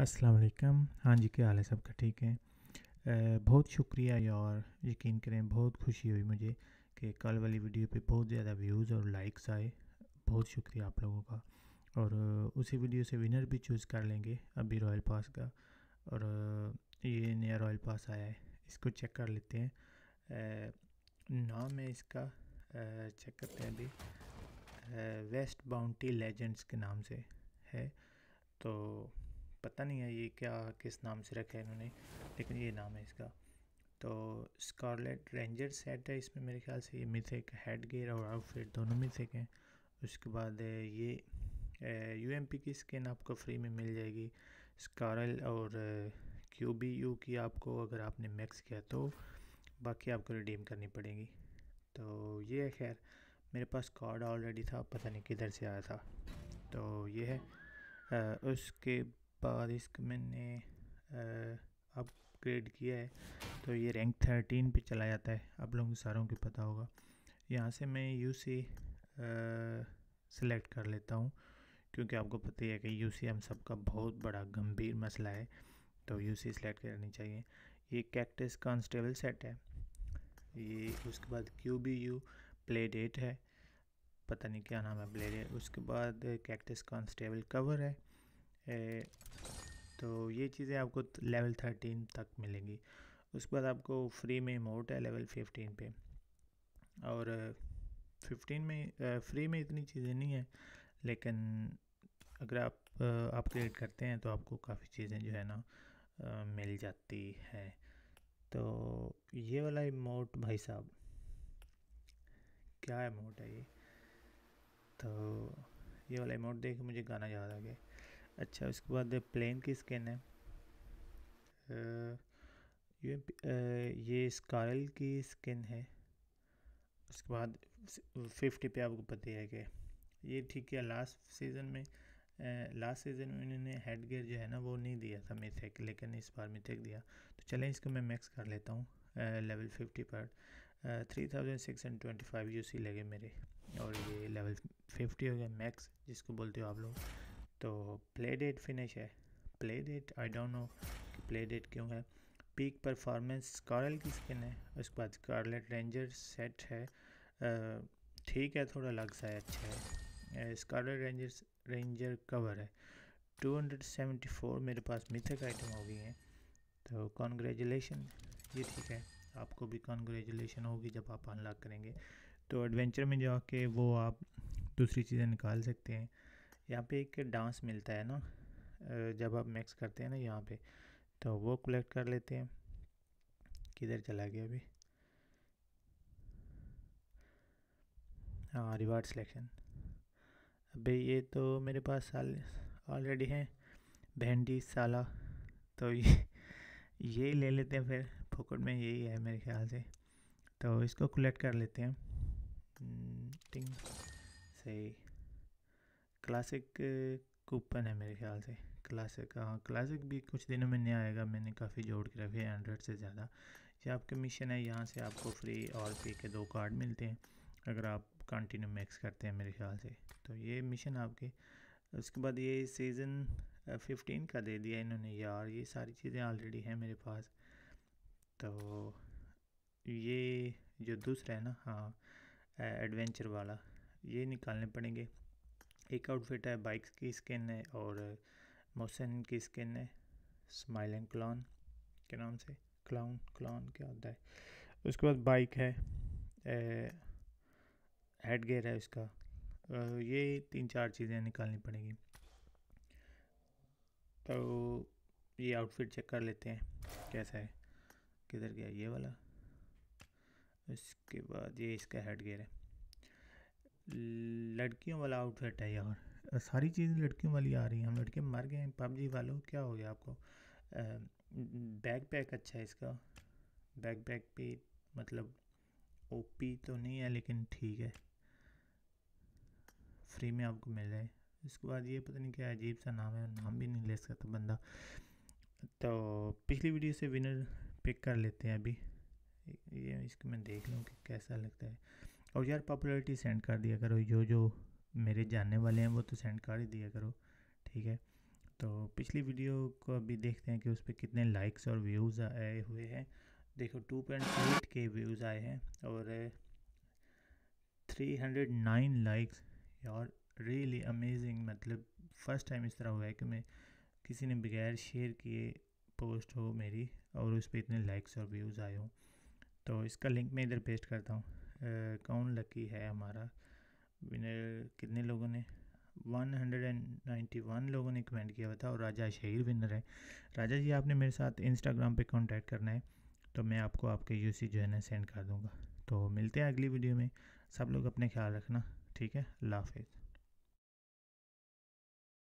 अस्सलाम वालेकुम हाँ जी क्या हाल है सबका ठीक है बहुत शुक्रिया यार यकीन करें बहुत खुशी हुई मुझे कि कल वाली वीडियो पे बहुत ज़्यादा व्यूज़ और लाइक्स आए बहुत शुक्रिया आप लोगों का और उसी वीडियो से विनर भी चूज़ कर लेंगे अभी रॉयल पास का और ये नया रॉयल पास आया है इसको चेक कर लेते हैं नाम है इसका चेक करते हैं अभी वेस्ट बाउंटी लेजेंड्स के नाम से है तो पता नहीं है ये क्या किस नाम से रखा है इन्होंने लेकिन ये नाम है इसका तो स्कारलेट रेंजर सेट है इसमें मेरे ख्याल से ये मिथिक हेड गेयर और आउटफिट दोनों मिथिक हैं उसके बाद ये यू एम पी की स्किन आपको फ्री में मिल जाएगी स्कारल और क्यू बी यू की आपको अगर आपने मैक्स किया तो बाकी आपको रिडीम करनी पड़ेगी तो ये है खैर मेरे पास कार्ड ऑलरेडी था पता नहीं किधर से आया था तो ये है आ, उसके बाद इसको मैंने अपग्रेड किया है तो ये रैंक थर्टीन पे चला जाता है आप लोगों सारों को पता होगा यहाँ से मैं यू सी सेलेक्ट कर लेता हूँ क्योंकि आपको पता ही है कि यू सी हम सबका बहुत बड़ा गंभीर मसला है तो यू सी सेलेक्ट करनी चाहिए ये कैक्टस कॉन्स्टेबल सेट है ये उसके बाद Q B U play date है पता नहीं क्या नाम है प्ले डेट उसके बाद कैक्टस कॉन्स्टेबल कवर है तो ये चीज़ें आपको लेवल थर्टीन तक मिलेंगी उसके बाद आपको फ्री में इमोट है लेवल फिफ्टीन पे और फिफ्टीन में फ्री में इतनी चीज़ें नहीं हैं लेकिन अगर आप अपग्रेड करते हैं तो आपको काफ़ी चीज़ें जो है ना मिल जाती है तो ये वाला इमोट भाई साहब क्या मोट है ये तो ये वाला इमोट देख मुझे गाना याद आ गया अच्छा उसके बाद प्लेन की स्किन है ये ये स्कारल की स्किन है उसके बाद फिफ्टी पे आपको पता है कि ये ठीक है लास्ट सीज़न में लास्ट सीज़न में इन्होंने हेड गियर जो है ना वो नहीं दिया था मिथेक लेकिन इस बार मिथेक दिया तो चलें इसको मैं मैक्स कर लेता हूँ लेवल फिफ्टी पर three thousand six hundred twenty five U C लगे मेरे और ये लेवल फिफ्टी हो गया मैक्स जिसको बोलते हो आप लोग तो प्ले डेट फिनिश है play date I don't know कि प्ले डेट क्यों है पीक परफॉर्मेंस स्कारल की स्किन है उसके बाद स्कारलेट रेंजर सेट है ठीक है थोड़ा लग सा है अच्छा है स्कारलेट रेंजर रेंजर कवर है 274 मेरे पास मिथक आइटम हो गई हैं तो कॉन्ग्रेचुलेशन ये ठीक है आपको भी कॉन्ग्रेचुलेशन होगी जब आप अनलॉक करेंगे तो एडवेंचर में जाके वो आप दूसरी चीज़ें निकाल सकते हैं यहाँ पे एक डांस मिलता है ना जब आप मिक्स करते हैं ना यहाँ पे तो वो कलेक्ट कर लेते हैं किधर चला गया अभी हाँ रिवार्ड सिलेक्शन अबे ये तो मेरे पास ऑलरेडी है भेंडी साला तो ये यही ले लेते हैं फिर फोकट में यही है मेरे ख्याल से तो इसको कलेक्ट कर लेते हैं hmm, सही क्लासिक uh, कूपन है मेरे ख्याल से क्लासिक हाँ क्लासिक भी कुछ दिनों में नया आएगा मैंने काफ़ी जोड़ के रखे हैं हंड्रेड से ज़्यादा ये आपके मिशन है यहाँ से आपको फ्री और पे के दो कार्ड मिलते हैं अगर आप कंटिन्यू मैक्स करते हैं मेरे ख्याल से तो ये मिशन आपके उसके बाद ये सीज़न फिफ्टीन uh, का दे दिया इन्होंने यार ये सारी चीज़ें ऑलरेडी हैं मेरे पास तो ये जो दूसरा है ना हाँ एडवेंचर uh, वाला ये निकालने पड़ेंगे एक आउटफिट है बाइक्स की स्किन है और मोशन की स्किन है स्माइल एंड के नाम से क्लाउन क्लॉन क्या होता है उसके बाद बाइक है हेड गेयर है उसका ये तीन चार चीज़ें निकालनी पड़ेंगी तो ये आउटफिट चेक कर लेते हैं कैसा है किधर गया ये वाला उसके बाद ये इसका हेड गेयर है लड़कियों वाला आउटफिट है यार सारी चीज़ें लड़कियों वाली आ रही हैं हम लड़के मर गए हैं पबजी वालों क्या हो गया आपको बैक पैक अच्छा है इसका बैक पैक भी मतलब ओपी तो नहीं है लेकिन ठीक है फ्री में आपको मिल जाए इसके बाद ये पता नहीं क्या अजीब सा नाम है नाम भी नहीं ले सकता बंदा तो पिछली वीडियो से विनर पिक कर लेते हैं अभी ये इसको मैं देख लूँ कि कैसा लगता है और यार पॉपुलरिटी सेंड कर दिया करो जो जो मेरे जानने वाले हैं वो तो सेंड कर ही दिया करो ठीक है तो पिछली वीडियो को अभी देखते हैं कि उस पर कितने लाइक्स और व्यूज़ आए हुए हैं देखो two point eight K views आए हैं और थ्री हंड्रेड नाइन लाइक्स और रियली अमेजिंग मतलब फ़र्स्ट टाइम इस तरह हुआ है कि मैं किसी ने बगैर शेयर किए पोस्ट हो मेरी और उस पर इतने लाइक्स और व्यूज़ आए हों तो इसका लिंक मैं इधर पेस्ट करता हूँ काउंट लकी है हमारा विनर कितने लोगों ने 191 लोगों ने कमेंट किया हुआ था और राजा शहीर विनर है राजा जी आपने मेरे साथ इंस्टाग्राम पे कांटेक्ट करना है तो मैं आपको आपके यूसी जो है ना सेंड कर दूँगा तो मिलते हैं अगली वीडियो में सब लोग अपने ख्याल रखना ठीक है अल्लाह हाफिज़